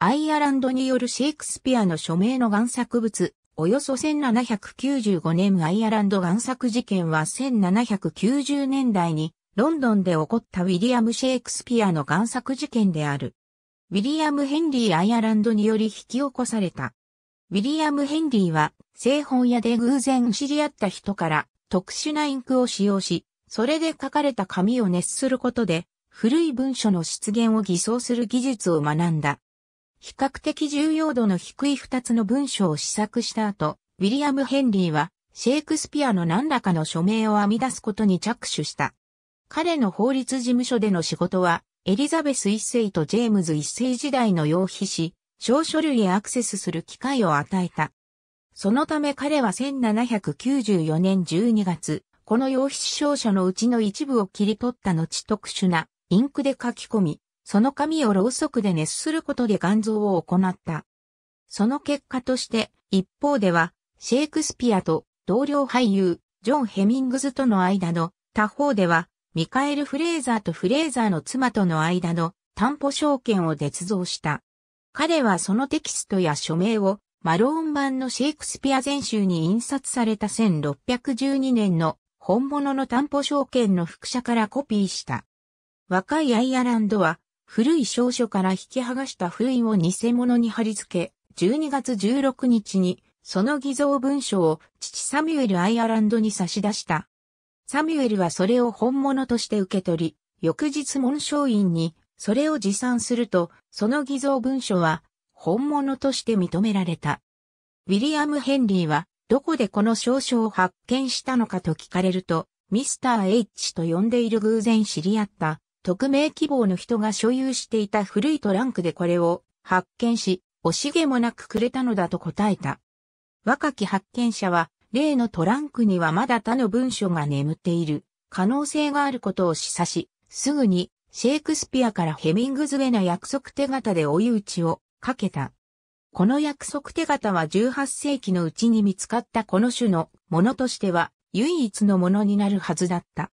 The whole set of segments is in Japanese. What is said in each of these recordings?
アイアランドによるシェイクスピアの署名の贋作物、およそ1795年アイアランド贋作事件は1790年代にロンドンで起こったウィリアム・シェイクスピアの贋作事件である。ウィリアム・ヘンリー・アイアランドにより引き起こされた。ウィリアム・ヘンリーは製本屋で偶然知り合った人から特殊なインクを使用し、それで書かれた紙を熱することで古い文書の出現を偽装する技術を学んだ。比較的重要度の低い二つの文章を試作した後、ウィリアム・ヘンリーはシェイクスピアの何らかの署名を編み出すことに着手した。彼の法律事務所での仕事は、エリザベス一世とジェームズ一世時代の用皮し、小書類へアクセスする機会を与えた。そのため彼は1794年12月、この用紙商書のうちの一部を切り取った後特殊なインクで書き込み、その紙をろうそくで熱することで肝臓を行った。その結果として、一方では、シェイクスピアと同僚俳優、ジョン・ヘミングズとの間の、他方では、ミカエル・フレーザーとフレーザーの妻との間の担保証券を捏造した。彼はそのテキストや署名をマローン版のシェイクスピア全集に印刷された1612年の本物の担保証券の複写からコピーした。若いアイアランドは古い証書から引き剥がした封印を偽物に貼り付け、12月16日に、その偽造文書を父サミュエル・アイアランドに差し出した。サミュエルはそれを本物として受け取り、翌日紋章院にそれを持参すると、その偽造文書は本物として認められた。ウィリアム・ヘンリーは、どこでこの証書を発見したのかと聞かれると、ミスター H と呼んでいる偶然知り合った匿名希望の人が所有していた古いトランクでこれを発見し、惜しげもなくくれたのだと答えた。若き発見者は、例のトランクにはまだ他の文書が眠っている可能性があることを示唆し、すぐにシェイクスピアからヘミングズへの約束手形で追い打ちをかけた。この約束手形は18世紀のうちに見つかったこの種のものとしては唯一のものになるはずだった。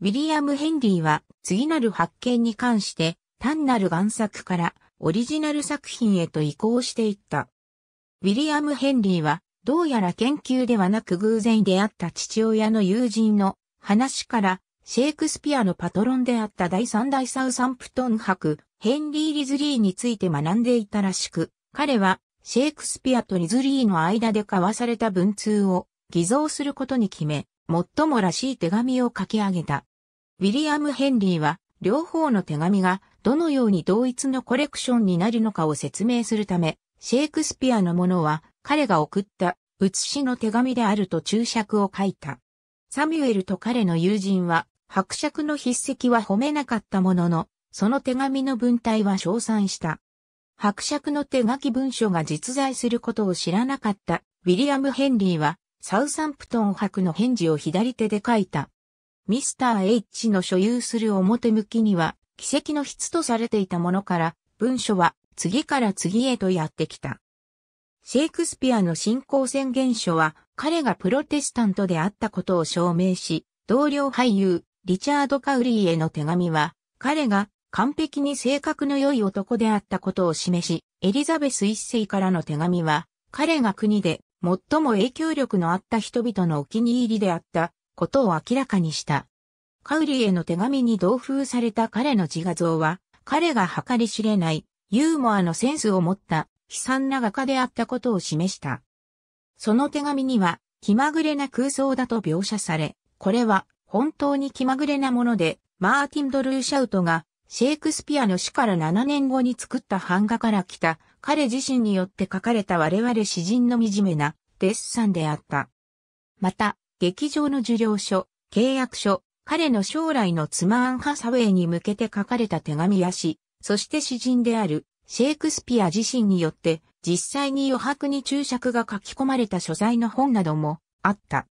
ウィリアム・ヘンリーは次なる発見に関して単なる贋作からオリジナル作品へと移行していった。ウィリアム・ヘンリーはどうやら研究ではなく偶然出会った父親の友人の話からシェイクスピアのパトロンであった第三大サウサンプトン博ヘンリー・リズリーについて学んでいたらしく、彼はシェイクスピアとリズリーの間で交わされた文通を偽造することに決め、最もらしい手紙を書き上げた。ウィリアム・ヘンリーは、両方の手紙がどのように同一のコレクションになるのかを説明するため、シェイクスピアのものは彼が送った写しの手紙であると注釈を書いた。サミュエルと彼の友人は、伯爵の筆跡は褒めなかったものの、その手紙の文体は称賛した。伯爵の手書き文書が実在することを知らなかったウィリアム・ヘンリーは、サウサンプトン伯の返事を左手で書いた。ミスター H の所有する表向きには、奇跡の筆とされていたものから、文書は次から次へとやってきた。シェイクスピアの信仰宣言書は、彼がプロテスタントであったことを証明し、同僚俳優、リチャード・カウリーへの手紙は、彼が完璧に性格の良い男であったことを示し、エリザベス一世からの手紙は、彼が国で最も影響力のあった人々のお気に入りであったことを明らかにした。カウリーへの手紙に同封された彼の自画像は、彼が計り知れないユーモアのセンスを持った悲惨な画家であったことを示した。その手紙には気まぐれな空想だと描写され、これは本当に気まぐれなもので、マーティン・ドルーシャウトがシェイクスピアの死から7年後に作った版画から来た彼自身によって書かれた我々詩人の惨めなデッサンであった。また、劇場の受領書、契約書、彼の将来の妻アン・ハサウェイに向けて書かれた手紙や詩、そして詩人であるシェイクスピア自身によって実際に余白に注釈が書き込まれた所在の本などもあった。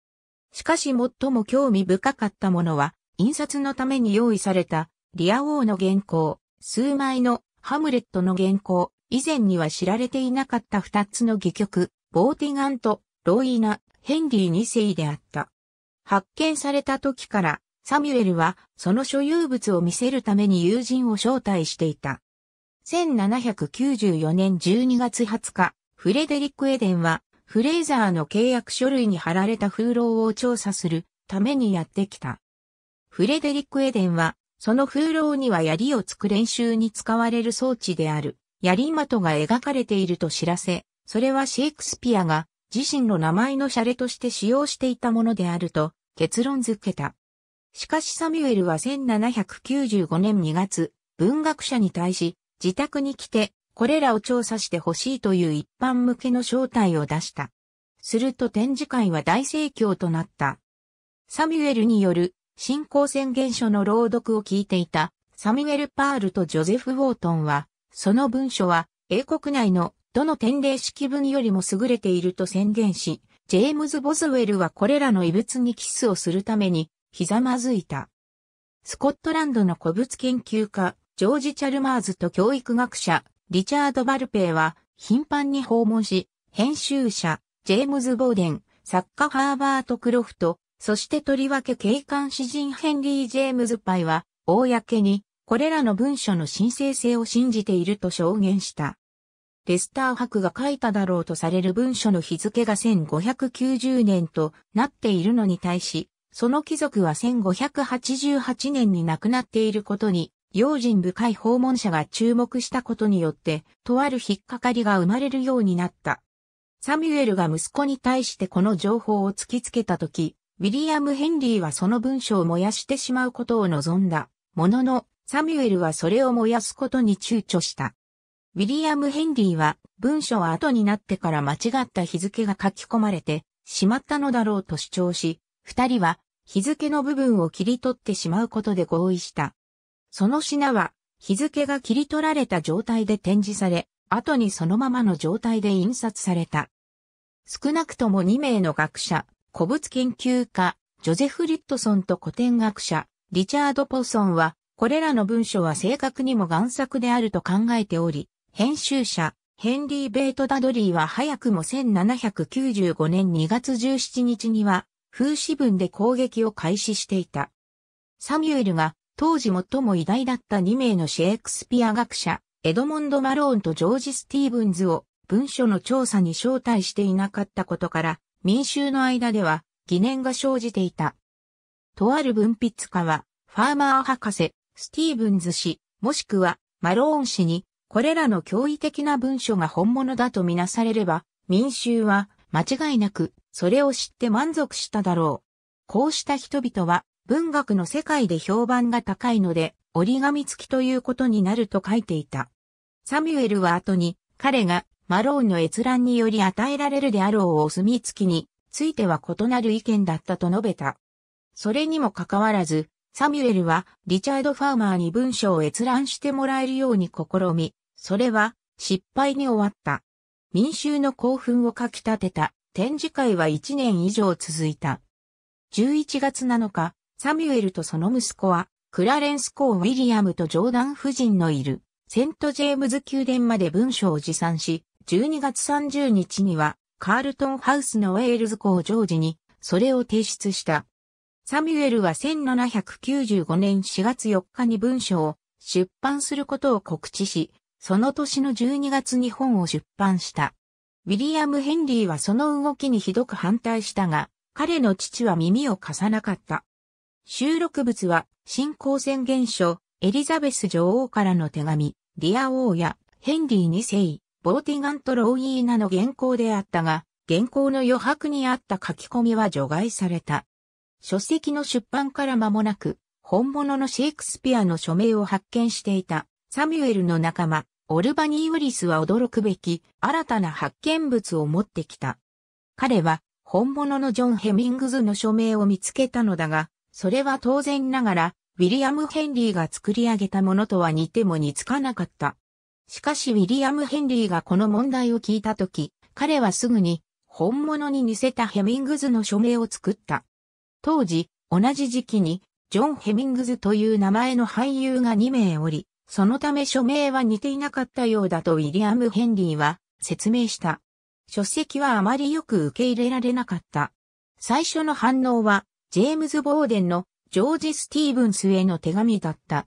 しかし最も興味深かったものは、印刷のために用意されたリア王の原稿、数枚のハムレットの原稿、以前には知られていなかった二つの戯曲、ボーティガンとローイナ、ヘンリー2世であった。発見された時から、サミュエルはその所有物を見せるために友人を招待していた。1794年12月20日、フレデリック・エデンは、フレイザーの契約書類に貼られた風浪を調査するためにやってきた。フレデリック・エデンは、その風浪には槍を突く練習に使われる装置である、槍的が描かれていると知らせ、それはシェイクスピアが自身の名前のシャレとして使用していたものであると結論付けた。しかしサミュエルは1795年2月、文学者に対し、自宅に来て、これらを調査してほしいという一般向けの招待を出した。すると展示会は大盛況となった。サミュエルによる信仰宣言書の朗読を聞いていたサミュエル・パールとジョゼフ・ウォートンは、その文書は英国内のどの典礼式文よりも優れていると宣言し、ジェームズ・ボズウェルはこれらの異物にキスをするために、ひざまずいた。スコットランドの古物研究家、ジョージ・チャルマーズと教育学者、リチャード・バルペイは、頻繁に訪問し、編集者、ジェームズ・ボーデン、作家ハーバート・クロフト、そしてとりわけ警官詩人ヘンリー・ジェームズ・パイは、公に、これらの文書の申請性を信じていると証言した。レスター博が書いただろうとされる文書の日付が1590年となっているのに対し、その貴族は1588年に亡くなっていることに、用心深い訪問者が注目したことによって、とある引っかかりが生まれるようになった。サミュエルが息子に対してこの情報を突きつけたとき、ウィリアム・ヘンリーはその文章を燃やしてしまうことを望んだ。ものの、サミュエルはそれを燃やすことに躊躇した。ウィリアム・ヘンリーは文書は後になってから間違った日付が書き込まれてしまったのだろうと主張し、二人は日付の部分を切り取ってしまうことで合意した。その品は日付が切り取られた状態で展示され、後にそのままの状態で印刷された。少なくとも2名の学者、古物研究家、ジョゼフ・リットソンと古典学者、リチャード・ポソンは、これらの文書は正確にも贋作であると考えており、編集者、ヘンリー・ベイト・ダドリーは早くも1795年2月17日には、風刺文で攻撃を開始していた。サミュエルが当時最も偉大だった2名のシェイクスピア学者、エドモンド・マローンとジョージ・スティーブンズを文書の調査に招待していなかったことから、民衆の間では疑念が生じていた。とある文筆家は、ファーマー博士、スティーブンズ氏、もしくはマローン氏にこれらの驚異的な文書が本物だとみなされれば、民衆は間違いなくそれを知って満足しただろう。こうした人々は文学の世界で評判が高いので折り紙付きということになると書いていた。サミュエルは後に彼がマローンの閲覧により与えられるであろうお墨付きについては異なる意見だったと述べた。それにもかかわらず、サミュエルはリチャード・ファーマーに文章を閲覧してもらえるように試み、それは失敗に終わった。民衆の興奮をかき立てた展示会は1年以上続いた。11月7日、サミュエルとその息子は、クラレンス・コー・ウィリアムとジョーダン夫人のいる、セント・ジェームズ宮殿まで文書を持参し、12月30日には、カールトンハウスのウェールズ校ジョージに、それを提出した。サミュエルは1795年4月4日に文書を出版することを告知し、その年の12月に本を出版した。ウィリアム・ヘンリーはその動きにひどく反対したが、彼の父は耳を貸さなかった。収録物は、新興宣言書、エリザベス女王からの手紙、ディア王やヘンリー二世、ボーティガント・ローイーナの原稿であったが、原稿の余白にあった書き込みは除外された。書籍の出版から間もなく、本物のシェイクスピアの署名を発見していた、サミュエルの仲間、オルバニー・ウリスは驚くべき新たな発見物を持ってきた。彼は本物のジョン・ヘミングズの署名を見つけたのだが、それは当然ながら、ウィリアム・ヘンリーが作り上げたものとは似ても似つかなかった。しかしウィリアム・ヘンリーがこの問題を聞いたとき、彼はすぐに本物に似せたヘミングズの署名を作った。当時、同じ時期に、ジョン・ヘミングズという名前の俳優が2名おり、そのため署名は似ていなかったようだとウィリアム・ヘンリーは説明した。書籍はあまりよく受け入れられなかった。最初の反応は、ジェームズ・ボーデンのジョージ・スティーブンスへの手紙だった。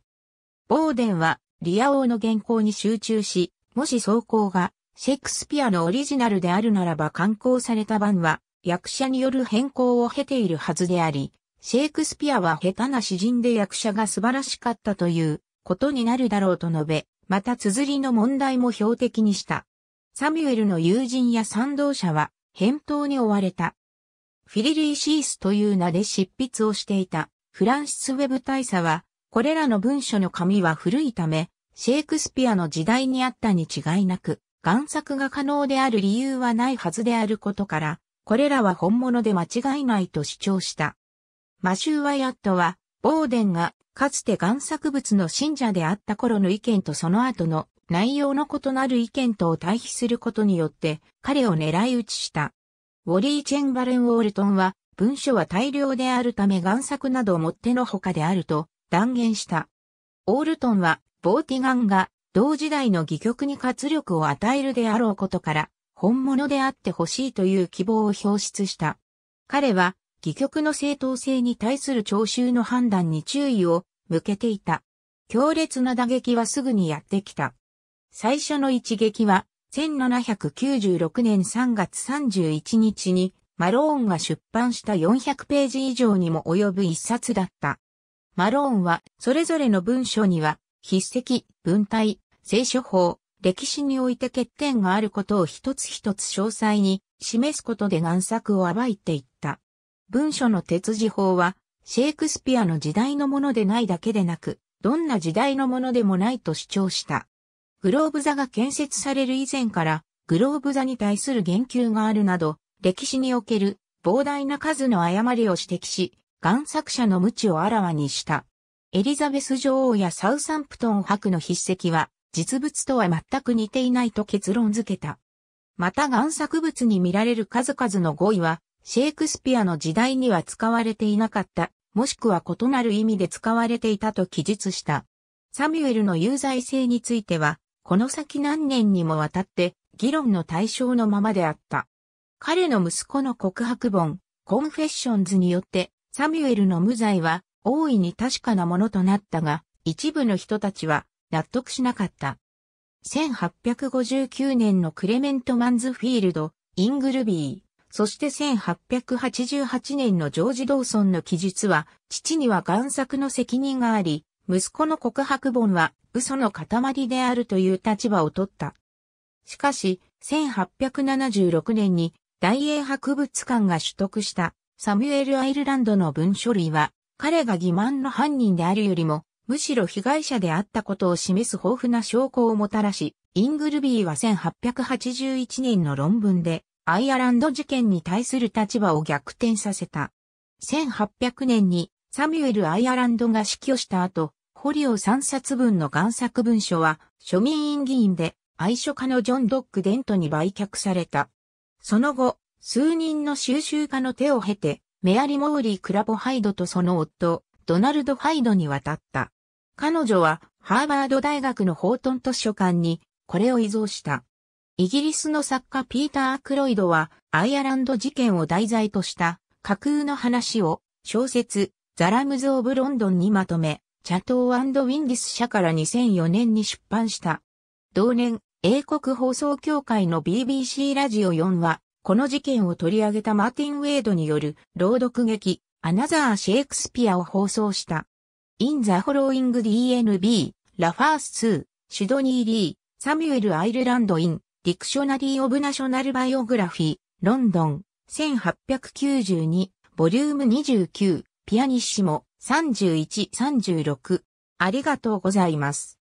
ボーデンは、リア王の原稿に集中し、もし装甲が、シェイクスピアのオリジナルであるならば刊行された版は、役者による変更を経ているはずであり、シェイクスピアは下手な詩人で役者が素晴らしかったということになるだろうと述べ、また綴りの問題も標的にした。サミュエルの友人や賛同者は、返答に追われた。フィリリーシースという名で執筆をしていたフランシス・ウェブ大佐は、これらの文書の紙は古いため、シェイクスピアの時代にあったに違いなく、贋作が可能である理由はないはずであることから、これらは本物で間違いないと主張した。マシュー・ワイアットは、ボーデンがかつて贋作物の信者であった頃の意見とその後の内容の異なる意見とを対比することによって彼を狙い撃ちした。ウォリー・チェンバレン・ウォルトンは文書は大量であるため贋作などもってのほかであると断言した。オールトンはボーティガンが同時代の戯曲に活力を与えるであろうことから本物であってほしいという希望を表出した。彼は戯曲の正当性に対する聴衆の判断に注意を向けていた。強烈な打撃はすぐにやってきた。最初の一撃は、1796年3月31日に、マローンが出版した400ページ以上にも及ぶ一冊だった。マローンは、それぞれの文章には、筆跡、文体、聖書法、歴史において欠点があることを一つ一つ詳細に示すことで贋作を暴いていっ文書の鉄字法は、シェイクスピアの時代のものでないだけでなく、どんな時代のものでもないと主張した。グローブ座が建設される以前から、グローブ座に対する言及があるなど、歴史における膨大な数の誤りを指摘し、贋作者の無知をあらわにした。エリザベス女王やサウサンプトン博の筆跡は、実物とは全く似ていないと結論付けた。また贋作物に見られる数々の語彙は、シェイクスピアの時代には使われていなかった、もしくは異なる意味で使われていたと記述した。サミュエルの有罪性については、この先何年にもわたって議論の対象のままであった。彼の息子の告白本、コンフェッションズによって、サミュエルの無罪は大いに確かなものとなったが、一部の人たちは納得しなかった。1859年のクレメント・マンズフィールド、イングルビー。そして1888年のジョージ・ドーソンの記述は、父には贋作の責任があり、息子の告白本は嘘の塊であるという立場を取った。しかし、1876年に大英博物館が取得したサミュエル・アイルランドの文書類は、彼が欺瞞の犯人であるよりも、むしろ被害者であったことを示す豊富な証拠をもたらし、イングルビーは1881年の論文で、アイアランド事件に対する立場を逆転させた。1800年にサミュエル・アイアランドが死去した後、ホリオ3冊分の贋作文書は庶民院議員で愛書家のジョン・ドック・デントに売却された。その後、数人の収集家の手を経て、メアリ・モーリー・クラボ・ハイドとその夫、ドナルド・ハイドに渡った。彼女は、ハーバード大学のホートン図書館に、これを依存した。イギリスの作家ピーター・アクロイドは、アイアランド事件を題材とした架空の話を小説、ザラムズ・オブ・ロンドンにまとめ、チャトー・ウィンディス社から2004年に出版した。同年、英国放送協会の BBC ラジオ4は、この事件を取り上げたマーティン・ウェイドによる朗読劇、アナザー・シェイクスピアを放送した。イン・ザ・ホローイング・ DNB、ラファース2、シドニー・リー、サミュエル・アイルランド・イン、ディクショナリー・オブ・ナショナル・バイオグラフィー、ロンドン、1892、ボリューム29、ピアニッシモ、31、36。ありがとうございます。